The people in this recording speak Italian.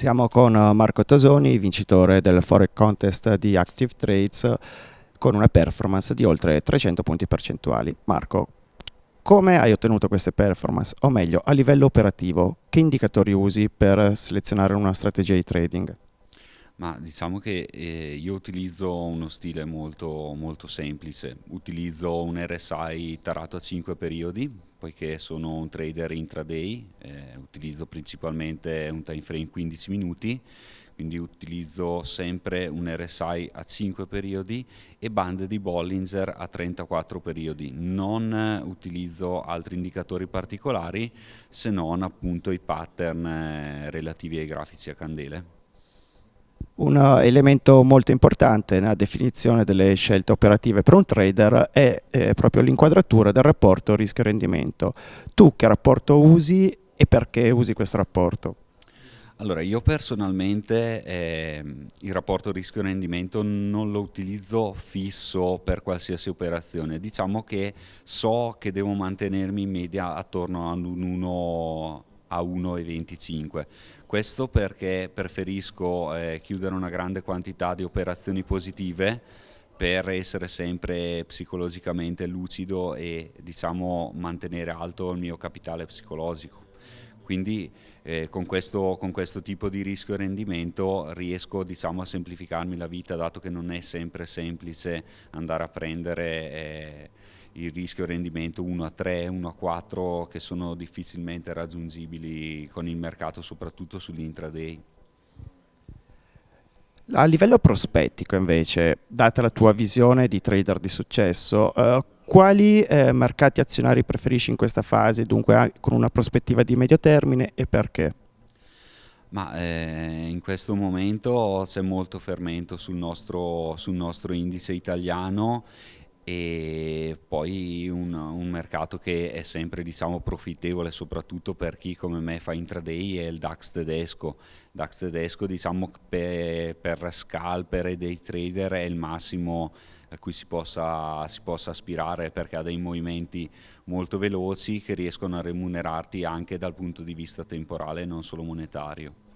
Siamo con eh, Marco Tosoni, vincitore del Forex Contest di Active Trades con una performance di oltre 300 punti percentuali. Marco, come hai ottenuto queste performance? O meglio, a livello operativo, che indicatori usi per selezionare una strategia di trading? Ma diciamo che eh, io utilizzo uno stile molto, molto semplice, utilizzo un RSI tarato a 5 periodi, poiché sono un trader intraday, eh, utilizzo principalmente un time frame 15 minuti, quindi utilizzo sempre un RSI a 5 periodi e bande di Bollinger a 34 periodi. Non utilizzo altri indicatori particolari se non appunto i pattern eh, relativi ai grafici a candele. Un eh, elemento molto importante nella definizione delle scelte operative per un trader è eh, proprio l'inquadratura del rapporto rischio-rendimento. Tu che rapporto usi e perché usi questo rapporto? Allora, io personalmente eh, il rapporto rischio-rendimento non lo utilizzo fisso per qualsiasi operazione. Diciamo che so che devo mantenermi in media attorno ad un a 1,25. Questo perché preferisco eh, chiudere una grande quantità di operazioni positive per essere sempre psicologicamente lucido e diciamo mantenere alto il mio capitale psicologico quindi eh, con, questo, con, questo, tipo di rischio e rendimento riesco diciamo, a semplificarmi la vita dato che non è sempre semplice andare a prendere eh, il rischio e rendimento 1 a 3, 1 a 4 che sono difficilmente raggiungibili con il mercato soprattutto sull'intraday. A livello prospettico invece, data la tua visione di trader di successo, eh, quali eh, mercati azionari preferisci in questa fase, dunque ah, con una prospettiva di medio termine e perché? Ma eh, in questo momento c'è molto fermento sul nostro, sul nostro indice italiano e poi un, un, mercato che è sempre diciamo, profittevole soprattutto per chi come me fa intraday è il DAX tedesco. DAX tedesco diciamo, per, per scalper e dei trader è il massimo a cui si possa, si possa, aspirare perché ha dei movimenti molto veloci che riescono a remunerarti anche dal punto di vista temporale non solo monetario.